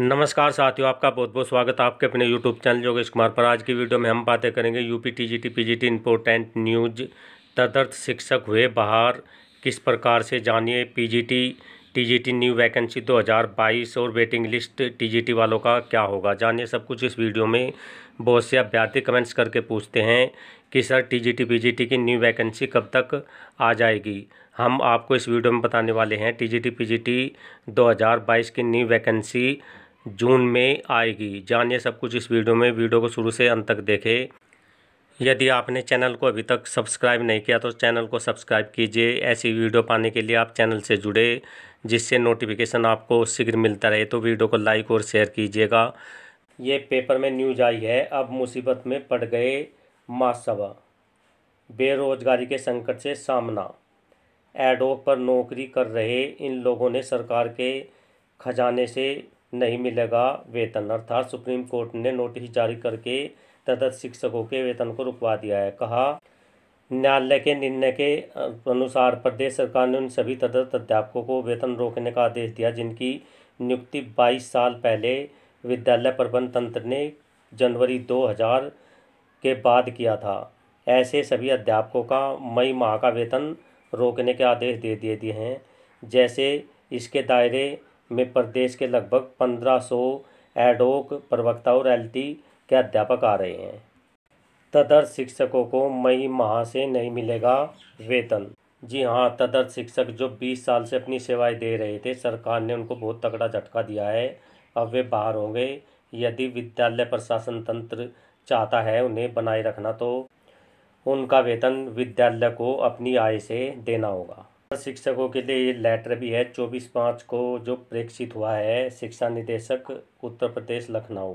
नमस्कार साथियों आपका बहुत बहुत स्वागत है आपके अपने यूट्यूब चैनल योगेश कुमार पर आज की वीडियो में हम बातें करेंगे UP G T important news तदर्थ शिक्षक हुए बाहर किस प्रकार से जानिए P G T T G T new vacancy 2022 और waiting list T G T वालों का क्या होगा जानिए सब कुछ इस वीडियो में बहुत से अभ्यर्थी कमेंट्स करके पूछते हैं कि sir T T G P G T की न्यू वैकेंसी कब तक आ जाएगी हम आपको इस वीडियो में बताने वाले हैं टी टी जी पी दो हज़ार बाईस की न्यू वैकेंसी जून में आएगी जानिए सब कुछ इस वीडियो में वीडियो को शुरू से अंत तक देखें यदि आपने चैनल को अभी तक सब्सक्राइब नहीं किया तो चैनल को सब्सक्राइब कीजिए ऐसी वीडियो पाने के लिए आप चैनल से जुड़े जिससे नोटिफिकेशन आपको शीघ्र मिलता रहे तो वीडियो को लाइक और शेयर कीजिएगा ये पेपर में न्यूज आई है अब मुसीबत में पड़ गए महासभा बेरोजगारी के संकट से सामना एडोक पर नौकरी कर रहे इन लोगों ने सरकार के खजाने से नहीं मिलेगा वेतन अर्थात सुप्रीम कोर्ट ने नोटिस जारी करके तदर्थ शिक्षकों के वेतन को रुकवा दिया है कहा न्यायालय के निर्णय के अनुसार प्रदेश सरकार ने उन सभी तदर्थ अध्यापकों को वेतन रोकने का आदेश दिया जिनकी नियुक्ति 22 साल पहले विद्यालय प्रबंध तंत्र ने जनवरी 2000 के बाद किया था ऐसे सभी अध्यापकों का मई माह का वेतन रोकने के आदेश दे दिए दिए हैं जैसे इसके दायरे में प्रदेश के लगभग पंद्रह सौ एडोक प्रवक्ता और एल के अध्यापक आ रहे हैं तदर्थ शिक्षकों को मई माह से नहीं मिलेगा वेतन जी हाँ तदर्थ शिक्षक जो 20 साल से अपनी सेवाएं दे रहे थे सरकार ने उनको बहुत तगड़ा झटका दिया है अब वे बाहर होंगे यदि विद्यालय प्रशासन तंत्र चाहता है उन्हें बनाए रखना तो उनका वेतन विद्यालय को अपनी आय से देना होगा शिक्षकों के लिए लेटर भी है चौबीस पाँच को जो प्रेक्षित हुआ है शिक्षा निदेशक उत्तर प्रदेश लखनऊ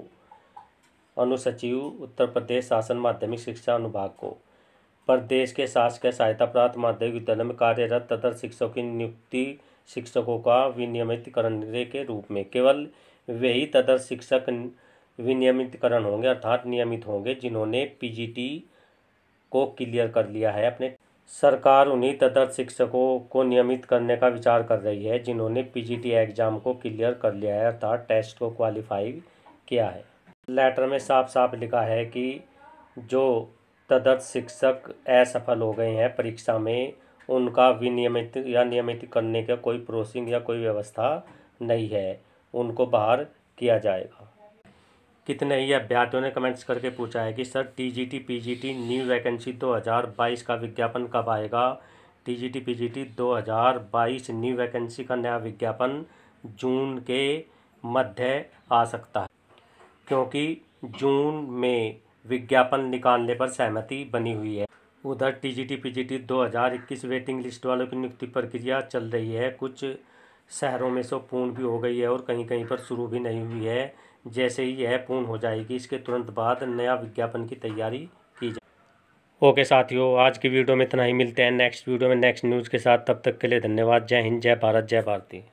अनुसचिव उत्तर प्रदेश शासन माध्यमिक शिक्षा अनुभाग को प्रदेश के शासकीय सहायता प्राप्त माध्यमिक विद्यालय में कार्यरत तथा शिक्षकों की नियुक्ति शिक्षकों का विनियमितकरण के रूप में केवल वही तदर शिक्षक विनियमितकरण होंगे अर्थात नियमित होंगे जिन्होंने पीजीटी को क्लियर कर लिया है अपने सरकार उन्हीं तदर्थ शिक्षकों को नियमित करने का विचार कर रही है जिन्होंने पीजीटी एग्ज़ाम को क्लियर कर लिया है अर्थात टेस्ट को क्वालिफाई किया है लेटर में साफ साफ लिखा है कि जो तदर्थ शिक्षक असफल हो गए हैं परीक्षा में उनका विनियमित या नियमित करने का कोई प्रोसिंग या कोई व्यवस्था नहीं है उनको बाहर किया जाएगा कितने ही अभ्यर्थियों ने कमेंट्स करके पूछा है कि sir TGT PGT new vacancy 2022 का विज्ञापन कब आएगा टीजीटी पीजीटी 2022 न्यू वैकेंसी का नया विज्ञापन जून के मध्य आ सकता है क्योंकि जून में विज्ञापन निकालने पर सहमति बनी हुई है उधर टीजीटी पीजीटी 2021 वेटिंग लिस्ट वालों की नियुक्ति प्रक्रिया चल रही है कुछ शहरों में से पूर्ण भी हो गई है और कहीं कहीं पर शुरू भी नहीं हुई है जैसे ही यह पूर्ण हो जाएगी इसके तुरंत बाद नया विज्ञापन की तैयारी की जाए ओके साथियों आज की वीडियो में इतना ही मिलते हैं नेक्स्ट वीडियो में नेक्स्ट न्यूज़ के साथ तब तक के लिए धन्यवाद जय हिंद जय भारत जय भारती